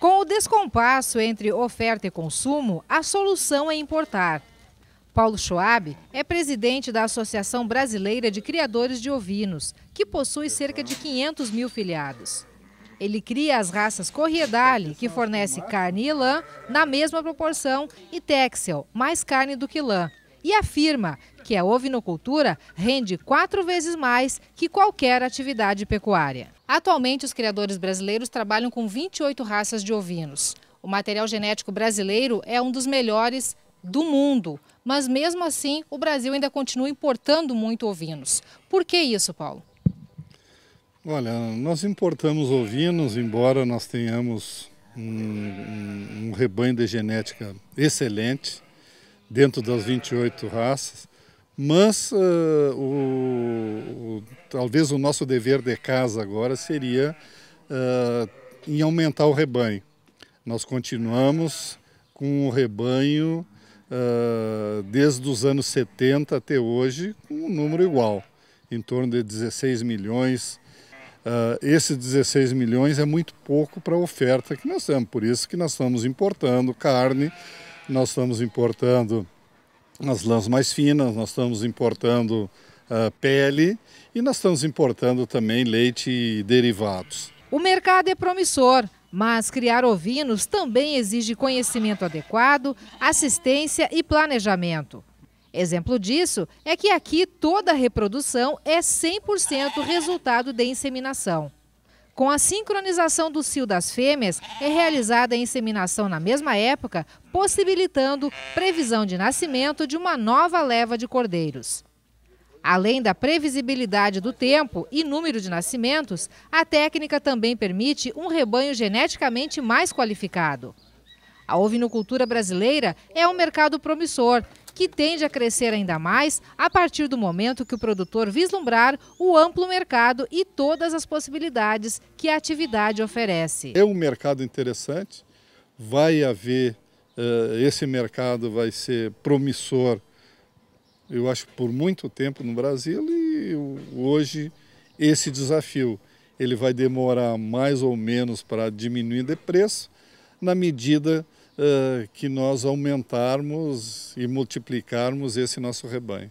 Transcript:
Com o descompasso entre oferta e consumo, a solução é importar. Paulo Schwab é presidente da Associação Brasileira de Criadores de Ovinos, que possui cerca de 500 mil filiados. Ele cria as raças Corriedale, que fornece carne e lã na mesma proporção, e Texel, mais carne do que lã. E afirma que a ovinocultura rende quatro vezes mais que qualquer atividade pecuária. Atualmente, os criadores brasileiros trabalham com 28 raças de ovinos. O material genético brasileiro é um dos melhores do mundo, mas mesmo assim o Brasil ainda continua importando muito ovinos. Por que isso, Paulo? Olha, nós importamos ovinos, embora nós tenhamos um, um, um rebanho de genética excelente dentro das 28 raças. Mas uh, o, o, talvez o nosso dever de casa agora seria uh, em aumentar o rebanho. Nós continuamos com o rebanho uh, desde os anos 70 até hoje, com um número igual, em torno de 16 milhões. Uh, esses 16 milhões é muito pouco para a oferta que nós temos, por isso que nós estamos importando carne, nós estamos importando as lãs mais finas, nós estamos importando uh, pele e nós estamos importando também leite e derivados. O mercado é promissor, mas criar ovinos também exige conhecimento adequado, assistência e planejamento. Exemplo disso é que aqui toda a reprodução é 100% resultado de inseminação. Com a sincronização do cio das fêmeas, é realizada a inseminação na mesma época, possibilitando previsão de nascimento de uma nova leva de cordeiros. Além da previsibilidade do tempo e número de nascimentos, a técnica também permite um rebanho geneticamente mais qualificado. A ovinocultura brasileira é um mercado promissor que tende a crescer ainda mais a partir do momento que o produtor vislumbrar o amplo mercado e todas as possibilidades que a atividade oferece. É um mercado interessante, vai haver, eh, esse mercado vai ser promissor, eu acho, por muito tempo no Brasil e hoje esse desafio ele vai demorar mais ou menos para diminuir de preço na medida eh, que nós aumentarmos e multiplicarmos esse nosso rebanho.